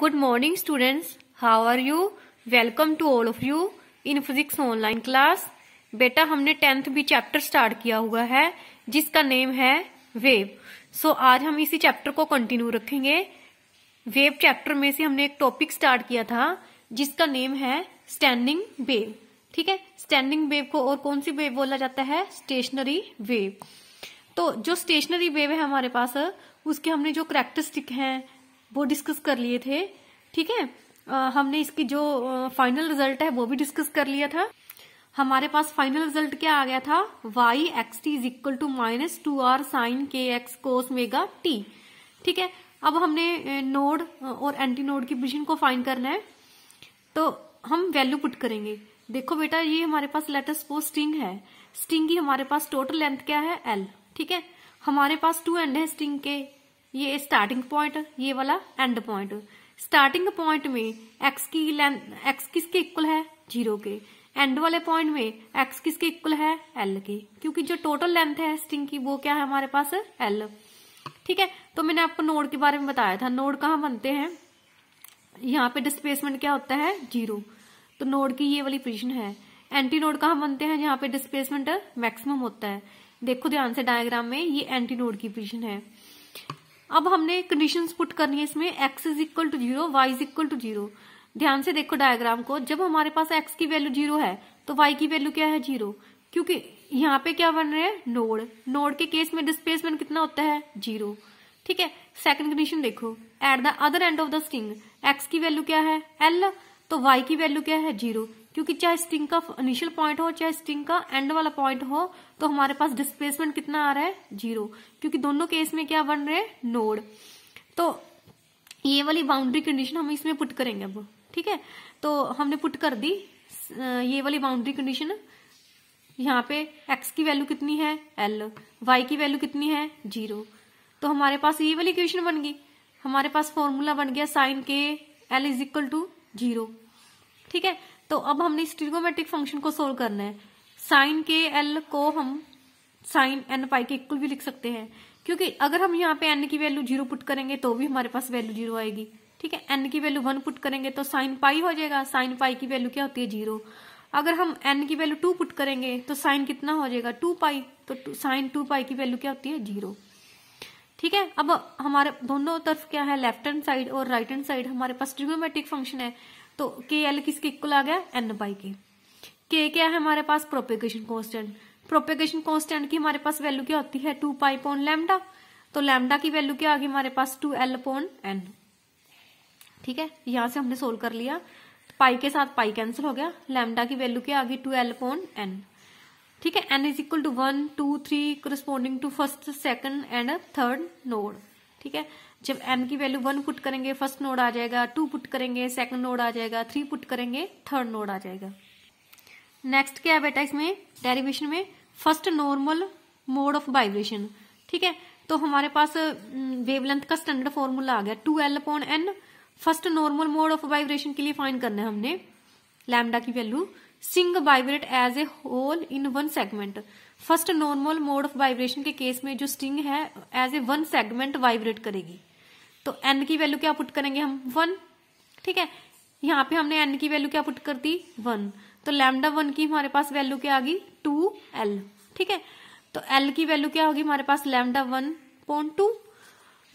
good morning students how are you welcome to all of you in physics online class बेटा हमने tenth भी chapter start किया हुआ है जिसका नेम है वेव सो so, आज हम इसी चैप्टर को कंटिन्यू रखेंगे वेव चैप्टर में से हमने एक टॉपिक स्टार्ट किया था जिसका नेम है स्टैंडिंग वेव ठीक है स्टैंडिंग वेव को और कौन सी वेव बोला जाता है स्टेशनरी वेव तो जो स्टेशनरी वेव है हमारे पास उसके हमने जो करेक्टरिस्टिक हैं वो डिस्कस कर लिए थे ठीक है हमने इसकी जो फाइनल रिजल्ट है वो भी डिस्कस कर लिया था हमारे पास फाइनल रिजल्ट क्या आ गया था Y X T is equal to minus two R sine K X cos omega T ठीक है अब हमने नोड और एंटी नोड की पोजिशन को फाइंड करना है तो हम वैल्यू पुट करेंगे देखो बेटा ये हमारे पास लेटर सपोज स्ट्रिंग है स्ट्रिंग की हमारे पास टोटल लेंथ क्या है एल ठीक है हमारे पास टू एंड है स्ट्रिंग के ये स्टार्टिंग पॉइंट ये वाला एंड पॉइंट स्टार्टिंग पॉइंट में एक्स की लेंथ एक्स किसके इक्वल है जीरो के एंड वाले पॉइंट में एक्स किसके इक्वल है एल के क्योंकि जो टोटल लेंथ है स्टिंग की वो क्या है हमारे पास एल ठीक है तो मैंने आपको नोड के बारे में बताया था नोड कहा बनते हैं यहाँ पे डिस्प्लेसमेंट क्या होता है जीरो तो नोड की ये वाली पोजिशन है एंटी नोड कहा बनते हैं जहां पे डिस्प्लेसमेंट मैक्सिमम होता है देखो ध्यान से डायग्राम में ये एंटी नोड की पोजिशन है अब हमने कंडीशन पुट करनी है इसमें X is equal to zero Y is equal to zero ध्यान से देखो डायग्राम को जब हमारे पास एक्स की वैल्यू जीरो है तो वाई की वैल्यू क्या है जीरो क्योंकि यहाँ पे क्या बन रहे हैं नोड नोड के केस में डिस्प्लेसमेंट कितना होता है जीरो ठीक है सेकंड कंडीशन देखो at the other end of the string x की वैल्यू क्या है एल तो वाई की वैल्यू क्या है जीरो क्योंकि चाहे स्टिंग का इनिशियल पॉइंट हो चाहे स्टिंग का एंड वाला पॉइंट हो तो हमारे पास डिस्प्लेसमेंट कितना आ रहा है जीरो क्योंकि दोनों केस में क्या बन रहे हैं नोड तो ये वाली बाउंड्री कंडीशन हम इसमें पुट करेंगे अब ठीक है तो हमने पुट कर दी ये वाली बाउंड्री कंडीशन यहाँ पे x की वैल्यू कितनी है l y की वैल्यू कितनी है जीरो तो हमारे पास ये वाली इक्वेशन बन गई हमारे पास फॉर्मूला बन गया साइन के L is equal to zero ठीक है तो अब हमने स्ट्रिगोमेट्रिक फंक्शन को सोल्व करना है साइन के एल को हम साइन एन पाई के इक्वल भी लिख सकते हैं क्योंकि अगर हम यहाँ पे एन की वैल्यू जीरो पुट करेंगे तो भी हमारे पास वैल्यू जीरो आएगी ठीक है एन की वैल्यू वन पुट करेंगे तो साइन पाई हो जाएगा साइन पाई की वैल्यू क्या होती है जीरो अगर हम एन की वैल्यू टू पुट करेंगे तो साइन कितना हो जाएगा टू पाई तो साइन टू पाई की वैल्यू क्या होती है जीरो ठीक है अब हमारे दोनों तरफ क्या है लेफ्ट हैंड साइड और राइट हैंड साइड हमारे पास ट्रिगोमेट्रिक फंक्शन है तो के एल किसके इक्वल आ गया एन बाई के के क्या है हमारे पास प्रोपेगेशन कॉन्स्टेंट प्रोपेगेशन कॉन्स्टेंट की हमारे पास वैल्यू क्या होती है टू पाई पोन लैमडा तो लैमडा की वैल्यू क्या आ गई हमारे पास टू एल पोन एन ठीक है यहां से हमने सोल्व कर लिया तो पाई के साथ पाई कैंसिल हो गया लैमडा की वैल्यू क्या आ गई टू एल पोन एन ठीक है N is equal to one two three corresponding to first second and third node ठीक है जब एन की वैल्यू वन पुट करेंगे फर्स्ट नोड आ जाएगा टू पुट करेंगे सेकंड नोड आ जाएगा थ्री पुट करेंगे थर्ड नोड आ जाएगा नेक्स्ट क्या है बेटा इसमें डेरिवेशन में first normal mode of vibration ठीक है तो हमारे पास वेवलेंथ का स्टैंडर्ड फॉर्मूला आ गया two L upon N first normal mode of vibration के लिए फाइन करना है हमने लैमडा की value string vibrate as a whole in one segment first normal mode of vibration के केस में जो स्ट्रिंग है as a one segment vibrate करेगी तो एन की वैल्यू क्या पुट करेंगे हम वन ठीक है यहाँ पे हमने एन की वैल्यू क्या पुट कर दी वन तो लैमडा वन की हमारे पास वैल्यू क्या आ गई टू एल ठीक है तो एल की वैल्यू क्या होगी हमारे पास लैमडा वन पॉइंट टू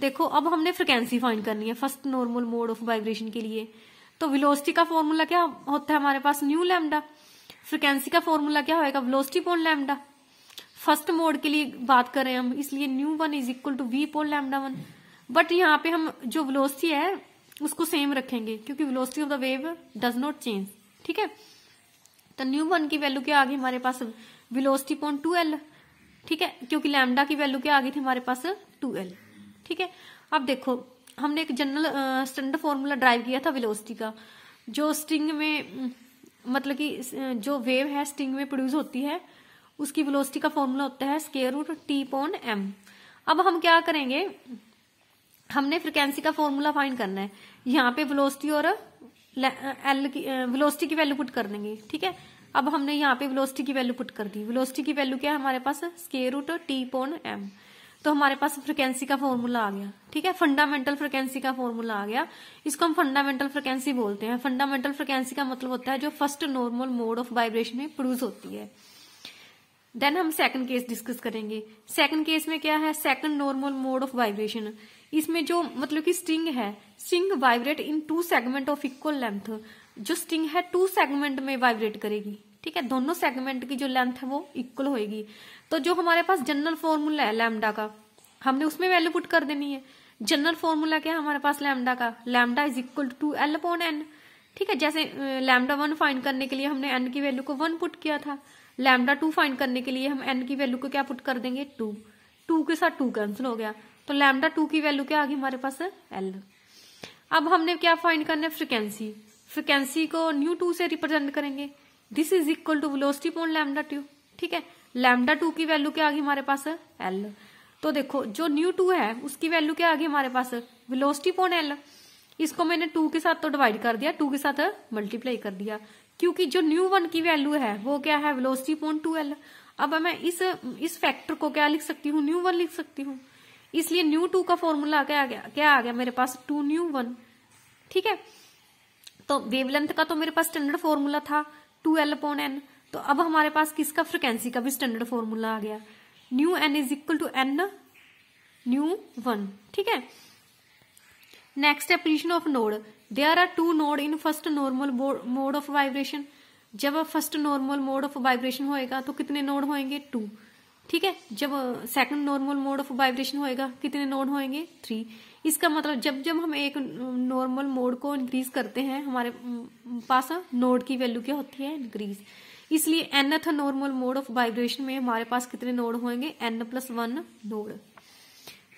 देखो अब हमने फ्रिक्वेंसी फाइंड करनी है first normal mode of vibration के लिए तो विलोस्टी का फॉर्मूला क्या होता है हमारे पास न्यू लैमडा फ्रिक्वेंसी का फॉर्मूला क्या होगा velocity point lambda first mode के लिए बात कर रहे हैं हम इसलिए nu one is equal to V upon lambda one but यहाँ पे हम जो वेलोसिटी है उसको सेम रखेंगे क्योंकि velocity of the wave does not change ठीक है तो न्यू वन की वैल्यू क्या आ गई हमारे पास वेलोसिटी पॉइंट टू एल ठीक है क्योंकि लैमडा की वैल्यू क्या आ गई थी हमारे पास टू एल ठीक है अब देखो हमने एक जनरल स्टैंडर्ड फॉर्मूला ड्राइव किया था वेलोसिटी का जो स्ट्रिंग में मतलब कि जो वेव है स्ट्रिंग में प्रोड्यूस होती है उसकी वेलोसिटी का फॉर्मूला होता है square root T upon M अब हम क्या करेंगे हमने फ्रिक्वेंसी का फॉर्मूला फाइंड करना है यहाँ पे वेलोसिटी और एल की वेलोसिटी की वैल्यू पुट कर देंगे ठीक है अब हमने यहाँ पे वेलोसिटी की वैल्यू पुट कर दी वेलोसिटी की वैल्यू क्या है हमारे पास square root T upon M तो हमारे पास फ्रिक्वेंसी का फॉर्मूला आ गया ठीक है फंडामेंटल फ्रिक्वेंसी का फॉर्मूला आ गया इसको हम फंडामेंटल फ्रिक्वेंसी बोलते हैं फंडामेंटल फ्रिक्वेंसी का मतलब होता है जो first normal mode of vibration में प्रोड्यूस होती है देन हम सेकंड केस डिस्कस करेंगे सेकंड केस में क्या है second normal mode of vibration इसमें जो मतलब कि स्ट्रिंग है string vibrate in two segment of equal length जो स्ट्रिंग है टू सेगमेंट में वाइब्रेट करेगी ठीक है दोनों सेगमेंट की जो लेंथ है वो इक्वल होगी तो जो हमारे पास जनरल फॉर्मूला है लैमडा का हमने उसमें वैल्यू पुट कर देनी है जनरल फॉर्मूला क्या है हमारे पास लैमडा का lambda is equal to L upon N ठीक है जैसे लैमडा वन फाइंड करने के लिए हमने एन की वैल्यू को वन पुट किया था लैमडा टू फाइंड करने के लिए हम एन की वैल्यू को क्या पुट कर देंगे टू टू के साथ टू कैंसिल हो गया तो लैमडा टू की वैल्यू क्या आ गई हमारे पास एल अब हमने क्या फाइंड करना है फ्रिक्वेंसी फ्रिक्वेंसी को न्यू टू से रिप्रेजेंट करेंगे this is equal to velocity upon lambda two ठीक है लैमडा टू की वैल्यू क्या आ गई हमारे पास एल तो देखो जो न्यू टू है उसकी वैल्यू क्या आ गई हमारे पास वेलोसिटी अपॉन एल इसको मैंने टू के साथ तो डिवाइड कर दिया टू के साथ मल्टीप्लाई कर दिया क्योंकि जो न्यू वन की वैल्यू है वो क्या है वेलोसिटी पॉइंट टू एल अब मैं इस इस फैक्टर को क्या लिख सकती हूँ न्यू वन लिख सकती हूँ इसलिए न्यू टू का फॉर्मूला क्या आ गया क्या आ गया मेरे पास टू न्यू वन ठीक है तो वेवलेंथ का तो मेरे पास स्टैंडर्ड फॉर्मूला था टू एल पॉन एन तो अब हमारे पास किसका फ्रिक्वेंसी का भी स्टैंडर्ड फॉर्मूला आ गया nu N is equal to N nu one ठीक है नेक्स्ट है position of node they are two node in first normal mode of vibration जब first normal mode of vibration होएगा तो कितने नोड होएंगे टू ठीक है जब second normal mode of vibration होएगा कितने नोड होएंगे थ्री इसका मतलब जब जब हम एक नॉर्मल uh, मोड को इंक्रीज करते हैं हमारे mm, पास नोड uh, की वैल्यू क्या होती है इंक्रीज इसलिए nth normal mode of vibration में हमारे पास कितने नोड होंगे N plus one node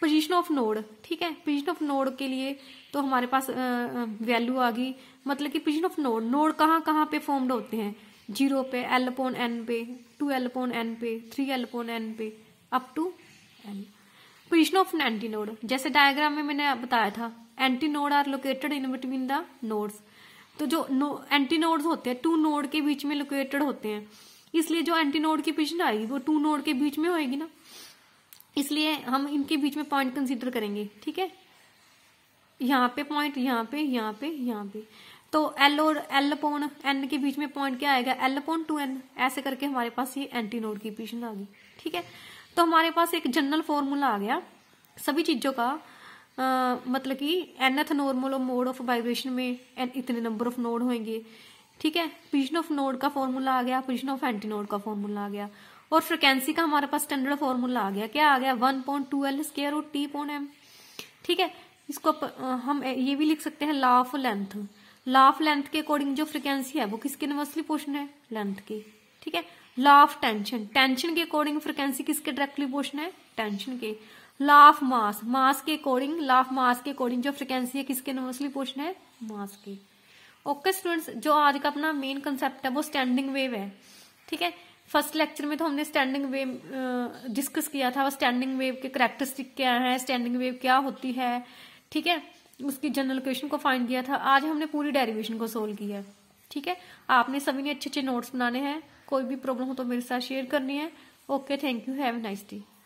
position of node ठीक है पोजिशन ऑफ नोड के लिए तो हमारे पास वैल्यू आ गई मतलब कि पोजिशन ऑफ नोड नोड कहाँ कहाँ पे फॉर्म्ड होते हैं जीरो पे एल पोन एन पे टू एल पोन एन पे थ्री एल पोन एन पे up to N position of antinode जैसे डायग्राम में मैंने बताया था antinode are located in between the nodes तो जो एंटी नोड्स होते हैं टू नोड के बीच में लोकेटेड होते हैं इसलिए जो एंटी नोड की पोजिशन आएगी वो टू नोड के बीच में होएगी ना इसलिए हम इनके बीच में पॉइंट कंसीडर करेंगे ठीक है यहाँ पे पॉइंट यहाँ पे यहाँ पे यहाँ पे तो एल और एल पोन एन के बीच में पॉइंट क्या आएगा एल पोन टू एन ऐसे करके हमारे पास ये एंटी नोड की पिशन आ गई ठीक है तो हमारे पास एक जनरल फॉर्मूला आ गया सभी चीजों का आ, मतलब कि एनथ नॉर्मल और मोड ऑफ वाइब्रेशन में एन इतने नंबर ऑफ नोड होंगे ठीक है पिजन ऑफ नोड का फॉर्मूला आ गया पिजन ऑफ एंटी नोड का फॉर्मूला आ गया और फ्रिक्वेंसी का हमारे पास स्टैंडर्ड फॉर्मूला आ गया क्या आ गया one point two L square और टी पॉइंट एम ठीक है इसको हम ये भी लिख सकते हैं लाफ लेंथ लाफ लेंथ के अकॉर्डिंग जो फ्रिक्वेंसी है वो किसके इनवर्सली पोर्शन है लेंथ की ठीक है लाफ टेंशन टेंशन के अकॉर्डिंग फ्रिक्वेंसी किसके डायरेक्टली पोर्शन है टेंशन के लाफ मास मास के अकॉर्डिंग लाफ मास के अकॉर्डिंग जो फ्रिक्वेंसी है किसके इनवर्सली पोर्शन है मास की ओके स्टूडेंट्स जो आज का अपना मेन कंसेप्ट है वो स्टैंडिंग वेव है ठीक है फर्स्ट लेक्चर में तो हमने स्टैंडिंग वेव डिस्कस किया था स्टैंडिंग वेव के करेक्टरिस्टिक क्या है स्टैंडिंग वेव क्या होती है ठीक है उसकी जनरल क्वेश्चन को फाइंड किया था आज हमने पूरी डेरिवेशन को सोल्व किया है ठीक है आपने सभी ने अच्छे अच्छे नोट्स बनाने हैं कोई भी प्रॉब्लम हो तो मेरे साथ शेयर करनी है okay thank you have nice day